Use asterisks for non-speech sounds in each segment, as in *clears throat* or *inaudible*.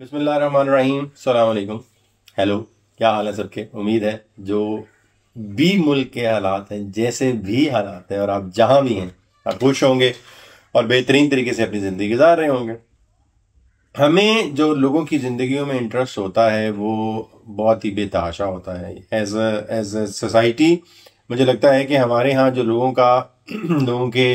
बिसमीम अलकुम हेलो क्या हाल है सबके उम्मीद है जो भी मुल्क के हालात हैं जैसे भी हालात हैं और आप जहाँ भी हैं आप खुश होंगे और बेहतरीन तरीके से अपनी ज़िंदगी गुजार रहे होंगे हमें जो लोगों की ज़िंदगियों में इंटरेस्ट होता है वो बहुत ही बेताशा होता है एज एज ए सोसाइटी मुझे लगता है कि हमारे यहाँ जो लोगों का *clears throat* लोगों के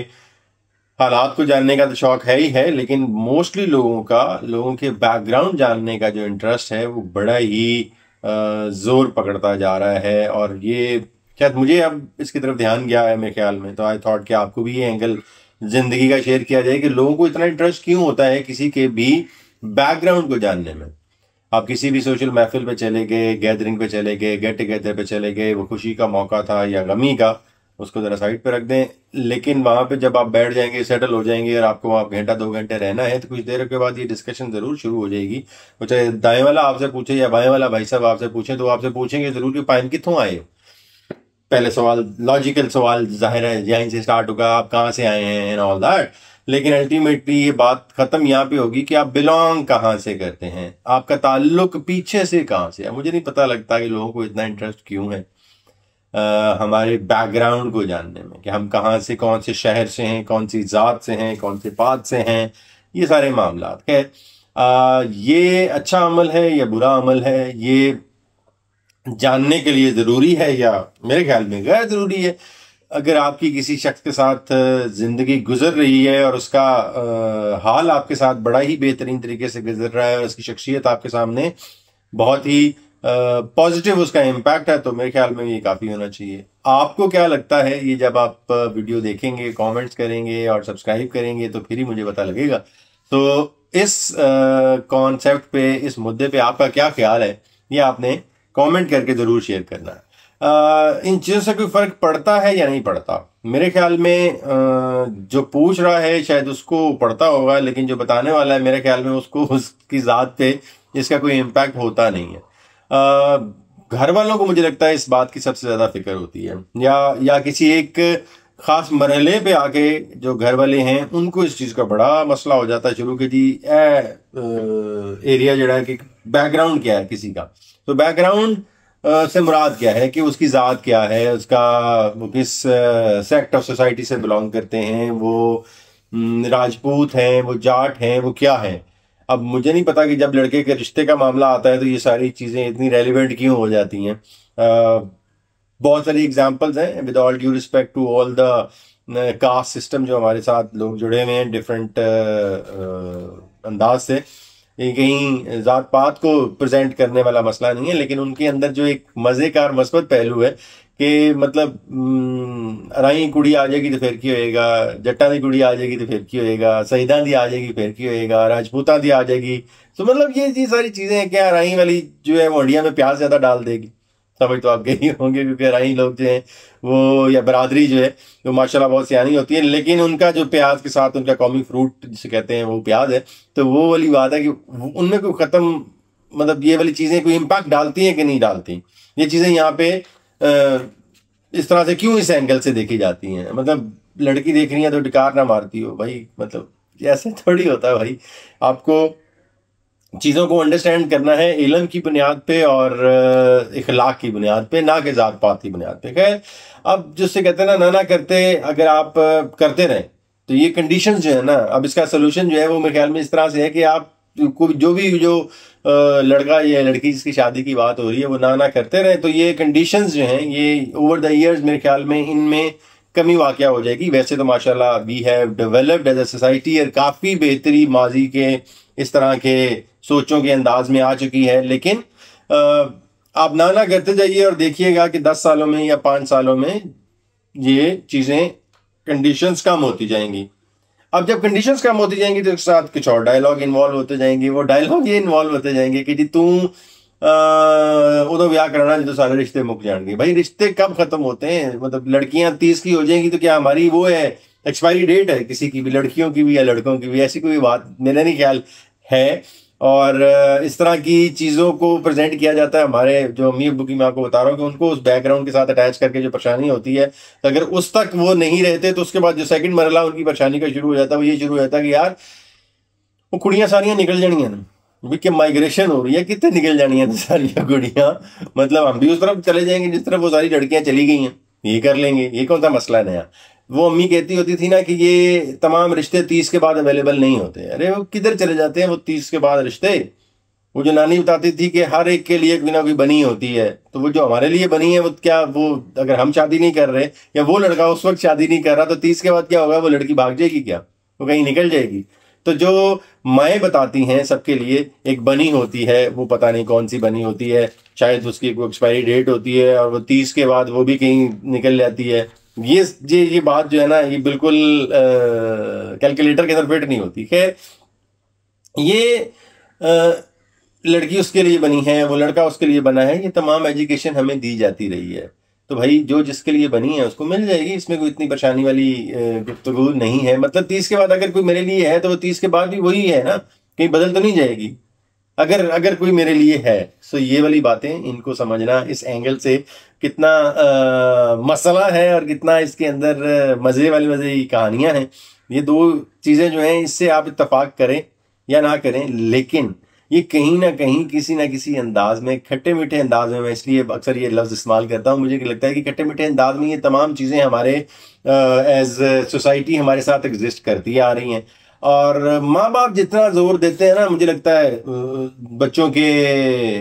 हालात को जानने का तो शौक है ही है लेकिन मोस्टली लोगों का लोगों के बैकग्राउंड जानने का जो इंटरेस्ट है वो बड़ा ही ज़ोर पकड़ता जा रहा है और ये शायद मुझे अब इसकी तरफ ध्यान गया है मेरे ख्याल में तो आई थॉट कि आपको भी ये एंगल ज़िंदगी का शेयर किया जाए कि लोगों को इतना इंटरेस्ट क्यों होता है किसी के भी बैकग्राउंड को जानने में आप किसी भी सोशल महफिल पे चले गए गैदरिंग पे चले गए गेट टुगेदर पे चले गए वो खुशी का मौका था या गमी का उसको ज़रा साइड पे रख दें लेकिन वहां पे जब आप बैठ जाएंगे सेटल हो जाएंगे और आपको वहां घंटा दो घंटे रहना है तो कुछ देर के बाद ये डिस्कशन ज़रूर शुरू हो जाएगी वो चाहे दाएं वाला आपसे पूछे या बाएं वाला भाई साहब आपसे पूछे तो आपसे पूछेंगे ज़रूर कि पाइन कितों आए हो पहले सवाल लॉजिकल सवाल जाहिर है यहीं से स्टार्ट होगा आप कहाँ से आए हैं ऑल दैट लेकिन अल्टीमेटली ये बात ख़त्म यहाँ पे होगी कि आप बिलोंग कहाँ से करते हैं आपका ताल्लुक पीछे से कहाँ से है मुझे नहीं पता लगता कि लोगों को इतना इंटरेस्ट क्यों है आ, हमारे बैकग्राउंड को जानने में कि हम कहाँ से कौन से शहर से हैं कौन सी ज़ात से हैं कौन से पात से हैं ये सारे मामला खैर ये अच्छा अमल है या बुरा अमल है ये जानने के लिए ज़रूरी है या मेरे ख्याल में गैर ज़रूरी है अगर आपकी किसी शख्स के साथ ज़िंदगी गुजर रही है और उसका आ, हाल आपके साथ बड़ा ही बेहतरीन तरीके से गुजर रहा है और उसकी शख्सियत आपके सामने बहुत ही पॉजिटिव उसका इम्पैक्ट है तो मेरे ख्याल में ये काफ़ी होना चाहिए आपको क्या लगता है ये जब आप वीडियो देखेंगे कमेंट्स करेंगे और सब्सक्राइब करेंगे तो फिर ही मुझे पता लगेगा तो इस कॉन्सेप्ट पे इस मुद्दे पे आपका क्या ख्याल है ये आपने कमेंट करके ज़रूर शेयर करना है इन चीज़ों से कोई फ़र्क पड़ता है या नहीं पड़ता मेरे ख्याल में आ, जो पूछ रहा है शायद उसको पड़ता होगा लेकिन जो बताने वाला है मेरे ख्याल में उसको उसकी ज़ात पे इसका कोई इम्पैक्ट होता नहीं है घर वालों को मुझे लगता है इस बात की सबसे ज़्यादा फिक्र होती है या या किसी एक ख़ास मरहले पे आके जो घर वाले हैं उनको इस चीज़ का बड़ा मसला हो जाता है शुरू के जी ए, एरिया जो है कि बैकग्राउंड क्या है किसी का तो बैकग्राउंड से मुराद क्या है कि उसकी ज़ात क्या है उसका वो किस सेक्ट ऑफ सोसाइटी से बिलोंग करते हैं वो राजपूत हैं वो जाट हैं वो क्या हैं अब मुझे नहीं पता कि जब लड़के के रिश्ते का मामला आता है तो ये सारी चीज़ें इतनी रेलिवेंट क्यों हो जाती हैं बहुत सारी एग्जांपल्स हैं with all due respect to all the caste system जो हमारे साथ लोग जुड़े हुए हैं डिफरेंट अंदाज से कहीं ज़ात पात को प्रेजेंट करने वाला मसला नहीं है लेकिन उनके अंदर जो एक मज़ेकार मस्बत पहलू है कि मतलब राई कुड़ी आ जाएगी तो फिर की ਹੋਏਗਾ ਜੱਟਾਂ की कुड़ी आ जाएगी तो फिर की ਹੋਏਗਾ शहीदा की आ जाएगी फिर की ਹੋਏਗਾ राजपूतां की आ जाएगी तो मतलब ये ये सारी चीज़ें हैं क्या राई वाली जो है वो अंडिया में प्याज ज़्यादा डाल देगी समझ तो, तो आप गए ही होंगे क्योंकि राई लोग जो हैं वो या बरदरी जो है वो माशाल्लाह बहुत सियानी होती है लेकिन उनका जो प्याज के साथ उनका कौमी फ्रूट जिसे कहते हैं वो प्याज है तो वो वाली बात है कि उनमें कोई ख़त्म मतलब ये वाली चीज़ें कोई इम्पैक्ट डालती हैं कि नहीं डालती ये चीज़ें यहाँ पे इस तरह से क्यों इस एंगल से देखी जाती हैं मतलब लड़की देख रही है तो डिकार ना मारती हो भाई मतलब ऐसे *laughs* थोड़ी होता है भाई आपको चीज़ों को अंडरस्टैंड करना है इलम की बुनियाद पे और इखलाक की बुनियाद पे ना कि ज़ात पात की बुनियाद पे खैर अब जिससे कहते हैं ना ना ना करते अगर आप करते रहें तो ये कंडीशन जो है ना अब इसका सोल्यूशन जो है वो मेरे ख्याल में इस तरह से है कि आप जो भी जो लड़का या लड़की जिसकी शादी की बात हो रही है वो ना ना करते रहे तो ये कंडीशंस जो हैं ये ओवर द ईयर्स मेरे ख्याल में इनमें कमी वाक़ हो जाएगी वैसे तो माशाल्लाह we have developed as a society और काफ़ी बेहतरी माजी के इस तरह के सोचों के अंदाज में आ चुकी है लेकिन आप ना ना करते जाइए और देखिएगा कि दस सालों में या पाँच सालों में ये चीज़ें कंडीशंस कम होती जाएंगी अब जब कंडीशंस कम होती जाएंगी तो उसके साथ कुछ और डायलॉग इन्वॉल्व होते जाएंगे वो डायलॉग ये इन्वॉल्व होते जाएंगे कि जी तू उदो ब्याह करना जो तो सारे रिश्ते मुक जाएंगे भाई रिश्ते कब खत्म होते हैं मतलब लड़कियां तीस की हो जाएंगी तो क्या हमारी वो है एक्सपायरी डेट है किसी की भी लड़कियों की भी या लड़कों की भी ऐसी कोई बात मेरा नहीं ख्याल है और इस तरह की चीज़ों को प्रेजेंट किया जाता है हमारे जो अमीर अबू की मैं आपको बता रहा हूँ कि उनको उस बैकग्राउंड के साथ अटैच करके जो परेशानी होती है अगर उस तक वो नहीं रहते तो उसके बाद जो सेकंड मरला उनकी परेशानी का शुरू हो जाता है वो ये शुरू हो जाता है कि यार वो कुड़ियाँ सारियाँ निकल जानी ना भी माइग्रेशन हो रही है कितने निकल जानी है सारियाँ कुड़ियाँ मतलब हम भी उस तरफ चले जाएंगे जिस तरफ वो सारी लड़कियाँ चली गई हैं ये कर लेंगे ये कौन सा मसला है नया वो अम्मी कहती होती थी ना कि ये तमाम रिश्ते तीस के बाद अवेलेबल नहीं होते अरे वो किधर चले जाते हैं वो तीस के बाद रिश्ते वो जो नानी बताती थी कि हर एक के लिए बिना कोई बनी होती है तो वो जो हमारे लिए बनी है वो क्या वो अगर हम शादी नहीं कर रहे या वो लड़का उस वक्त शादी नहीं कर रहा तो तीस के बाद क्या होगा वो लड़की भाग जाएगी क्या वो कहीं निकल जाएगी तो जो माएँ बताती हैं सबके लिए एक बनी होती है वो पता नहीं कौन सी बनी होती है शायद उसकी एक्सपायरी डेट होती है और वो तीस के बाद वो भी कहीं निकल जाती है ये ये ये बात जो है ना ये बिल्कुल कैलकुलेटर के अंदर फिट नहीं होती खैर ये आ, लड़की उसके लिए बनी है वो लड़का उसके लिए बना है ये तमाम एजुकेशन हमें दी जाती रही है तो भाई जो जिसके लिए बनी है उसको मिल जाएगी इसमें कोई इतनी परेशानी वाली गुफ्तगु नहीं है मतलब तीस के बाद अगर कोई मेरे लिए है तो वो तीस के बाद भी वही है ना कहीं बदल तो नहीं जाएगी अगर अगर कोई मेरे लिए है सो ये वाली बातें इनको समझना इस एंगल से कितना आ, मसला है और कितना इसके अंदर मज़े वाली मज़े की कहानियाँ हैं ये दो चीज़ें जो हैं इससे आप इतफाक करें या ना करें लेकिन ये कहीं ना कहीं किसी ना किसी अंदाज में खट्टे मीठे अंदाज में मैं इसलिए अक्सर ये लफ्ज़ इस्तेमाल करता हूँ मुझे लगता है कि खट्टे मीठे अंदाज में ये तमाम चीज़ें हमारे एज सोसाइटी हमारे साथ एग्जिस्ट करती आ रही हैं और माँ बाप जितना जोर देते हैं ना मुझे लगता है बच्चों के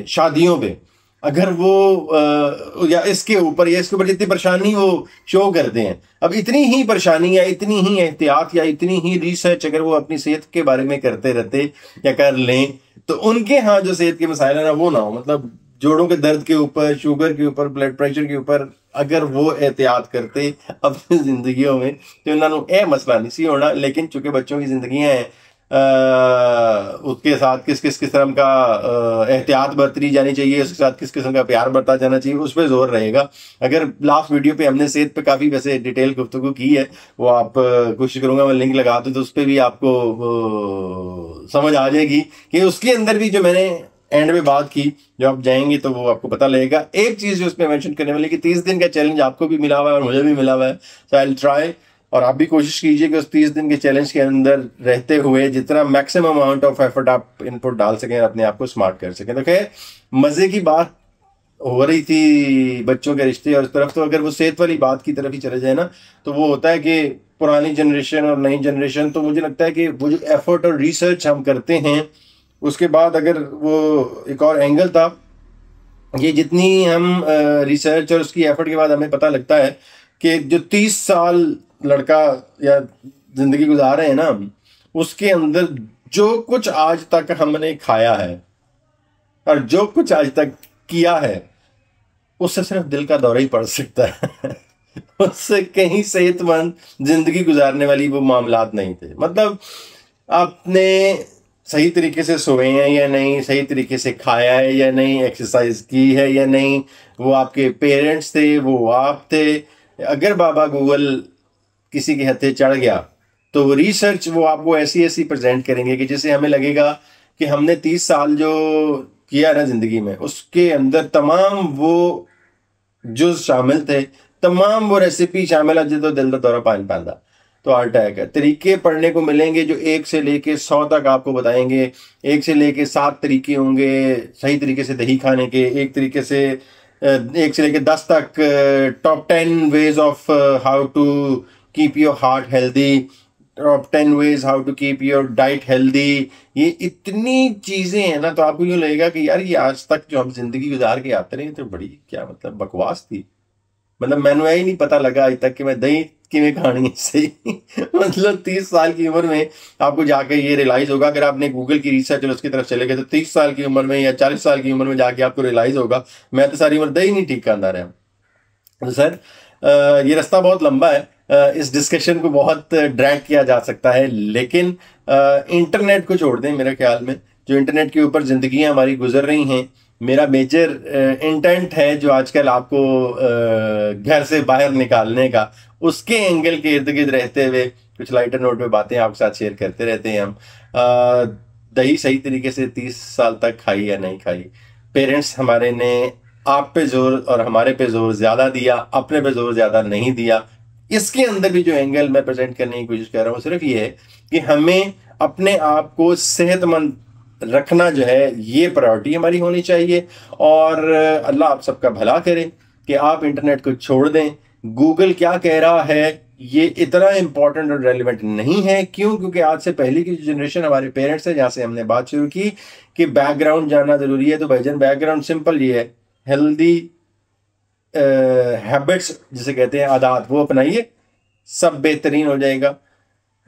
शादियों पे अगर वो या इसके ऊपर या इसके ऊपर जितनी परेशानी वो शो करते हैं अब इतनी ही परेशानी या इतनी ही एहतियात या इतनी ही रिसर्च अगर वो अपनी सेहत के बारे में करते रहते या कर लें तो उनके यहाँ जो सेहत के मसाइल है ना वो ना हो मतलब जोड़ों के दर्द के ऊपर शुगर के ऊपर ब्लड प्रेशर के ऊपर अगर वो एहतियात करते अपनी ज़िंदगी में तो उन्होंने ਨੂੰ मसला नहीं सी होना लेकिन चूंकि बच्चों की जिंदगी ਜ਼ਿੰਦਗੀਆਂ उसके साथ किस किस किस्म का एहतियात बरतनी जानी चाहिए उसके साथ किस किस्म का प्यार बरता जाना चाहिए उस पर जोर रहेगा अगर लास्ट वीडियो पे हमने सेहत पे काफ़ी वैसे डिटेल गुफ्तु की है वो आप कोशिश करूँगा मैं लिंक लगा दूँ तो उस पर भी आपको समझ आ जाएगी कि उसके अंदर भी जो मैंने एंड में बात की जो आप जाएंगे तो वो आपको पता लगेगा एक चीज़ जो उसमें मेंशन करने वाली कि तीस दिन का चैलेंज आपको भी मिला हुआ है और मुझे भी मिला हुआ है सो आई ट्राई और आप भी कोशिश कीजिए कि उस तीस दिन के चैलेंज के अंदर रहते हुए जितना मैक्सिमम अमाउंट ऑफ एफर्ट आप इनपुट डाल सकें अपने आप को स्मार्ट कर सकें तो खैर मज़े की बात हो रही थी बच्चों के रिश्ते और उस तरफ तो अगर वो सेहत वाली बात की तरफ ही चले जाए ना तो वो होता है कि पुरानी जनरेशन और नई जनरेशन तो मुझे लगता है कि वो जो एफर्ट और रिसर्च हम करते हैं उसके बाद अगर वो एक और एंगल था ये जितनी हम रिसर्च और उसकी एफर्ट के बाद हमें पता लगता है कि जो तीस साल लड़का या ज़िंदगी गुजार रहे हैं ना उसके अंदर जो कुछ आज तक हमने खाया है और जो कुछ आज तक किया है उससे सिर्फ दिल का दौरा ही पड़ सकता है *laughs* उससे कहीं सेहतमंद ज़िंदगी गुजारने वाली वो मामलात नहीं थे मतलब आपने सही तरीके से सोए हैं या नहीं सही तरीके से खाया है या नहीं एक्सरसाइज की है या नहीं वो आपके पेरेंट्स थे वो आप थे अगर बाबा गूगल किसी के हथे चढ़ गया तो वो रिसर्च वो आपको ऐसी ऐसी प्रेजेंट करेंगे कि जैसे हमें लगेगा कि हमने तीस साल जो किया ना ज़िंदगी में उसके अंदर तमाम वो जुज शामिल थे तमाम वो रेसिपी शामिल है जो दिल का दौरा पानी पाता तो अटैक है तरीके पढ़ने को मिलेंगे जो एक से लेके सौ तक आपको बताएंगे एक से लेके सात तरीके होंगे सही तरीके से दही खाने के एक तरीके से एक से लेके दस तक top ten ways of how to keep your heart healthy top ten ways how to keep your diet healthy ये इतनी चीज़ें हैं ना तो आपको यूँ लगेगा कि यार ये आज तक जो हम जिंदगी गुजार के आते रहे तो बड़ी क्या मतलब बकवास थी मतलब मैंने यही नहीं पता लगा आज तक कि मैं दही की भी कहानी सही मतलब तीस साल की उम्र में आपको जाके ये रियलाइज होगा अगर आपने गूगल की रिसर्च और उसकी तरफ चले गए तो तीस साल की उम्र में या चालीस साल की उम्र में जाके आपको रियलाइज होगा मैं तो सारी उम्र दही नहीं ठीक करना रहा तो सर ये रास्ता बहुत लंबा है इस डिस्कशन को बहुत ड्रैग किया जा सकता है लेकिन इंटरनेट को छोड़ दें मेरे ख्याल में जो इंटरनेट के ऊपर ज़िंदगी हमारी गुजर रही हैं मेरा मेजर इंटेंट है जो आजकल आपको घर से बाहर निकालने का उसके एंगल के इर्द गिर्द रहते हुए कुछ लाइटर नोट पे बातें आपके साथ शेयर करते रहते हैं हम दही सही तरीके से तीस साल तक खाई या नहीं खाई पेरेंट्स हमारे ने आप पे जोर और हमारे पे जोर ज़्यादा दिया अपने पे जोर ज़्यादा नहीं दिया इसके अंदर भी जो एंगल मैं प्रेजेंट करने की कोशिश कर रहा हूँ सिर्फ ये है कि हमें अपने आप को सेहतमंद रखना जो है ये प्रायोरिटी हमारी होनी चाहिए और अल्लाह आप सबका भला करे कि आप इंटरनेट को छोड़ दें गूगल क्या कह रहा है ये इतना इम्पोर्टेंट और रेलिवेंट नहीं है क्यों क्योंकि आज से पहले की जनरेशन हमारे पेरेंट्स है जहाँ से हमने बात शुरू की कि बैकग्राउंड जानना ज़रूरी है तो भाईजान बैकग्राउंड सिंपल ये है हेल्दी हैबिट्स जिसे कहते हैं आदात वो अपनाइए सब बेहतरीन हो जाएगा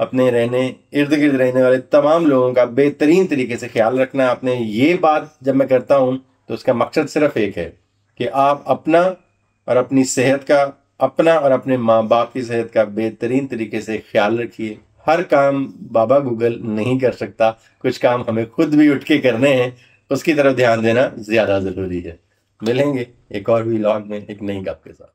अपने रहने इर्द गिर्द रहने वाले तमाम लोगों का बेहतरीन तरीके से ख्याल रखना आपने ये बात जब मैं करता हूँ तो उसका मकसद सिर्फ एक है कि आप अपना और अपनी सेहत का अपना और अपने माँ बाप की सेहत का बेहतरीन तरीके से ख्याल रखिए हर काम बाबा गूगल नहीं कर सकता कुछ काम हमें खुद भी उठ के करने हैं उसकी तरफ ध्यान देना ज़्यादा ज़रूरी है मिलेंगे एक और भी लॉग में एक नई गप के साथ